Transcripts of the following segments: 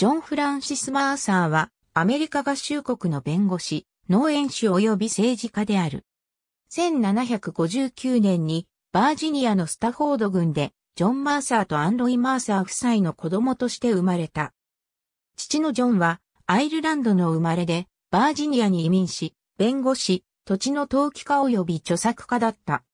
ジョン・フランシス・マーサーは、アメリカ合衆国の弁護士、農園主及び政治家である。1759年に、バージニアのスタフォード郡で、ジョン・マーサーとアンロイ・マーサー夫妻の子供として生まれた。父のジョンは、アイルランドの生まれで、バージニアに移民し、弁護士、土地の投機家及び著作家だった。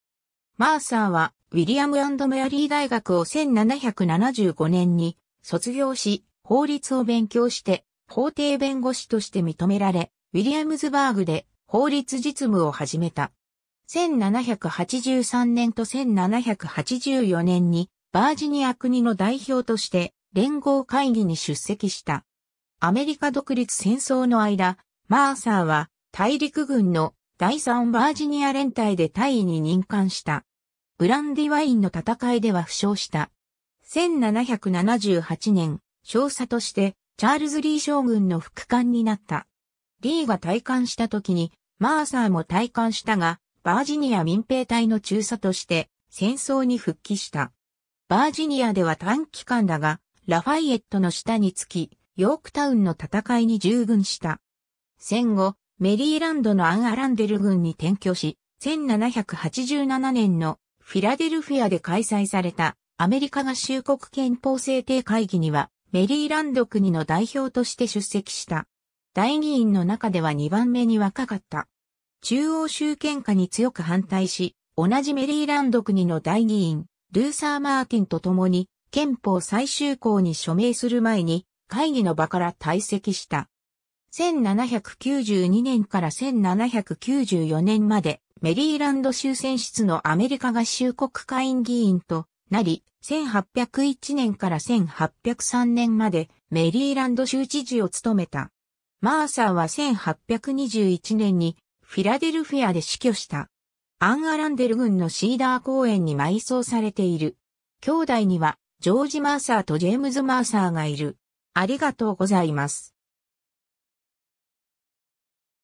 マーサーは、ウィリアムメアリー大学を1775年に卒業し、法律を勉強して、法廷弁護士として認められ、ウィリアムズバーグで法律実務を始めた。1783年と1784年にバージニア国の代表として連合会議に出席した。アメリカ独立戦争の間、マーサーは大陸軍の第3バージニア連隊で大尉に任官した。ブランディワインの戦いでは負傷した。1778年、少佐として、チャールズ・リー将軍の副官になった。リーが退官した時に、マーサーも退官したが、バージニア民兵隊の中佐として、戦争に復帰した。バージニアでは短期間だが、ラファイエットの下につき、ヨークタウンの戦いに従軍した。戦後、メリーランドのアン・アランデル軍に転居し、1787年のフィラデルフィアで開催されたアメリカ合衆国憲法制定会議にはメリーランド国の代表として出席した。大議員の中では2番目に若かった。中央集権下に強く反対し、同じメリーランド国の大議員、ルーサー・マーティンと共に、憲法最終項に署名する前に、会議の場から退席した。1792年から1794年まで、メリーランド州選出のアメリカ合衆国会員議員と、なり、1801年から1803年までメリーランド州知事を務めた。マーサーは1821年にフィラデルフィアで死去した。アン・アランデル郡のシーダー公園に埋葬されている。兄弟にはジョージ・マーサーとジェームズ・マーサーがいる。ありがとうございます。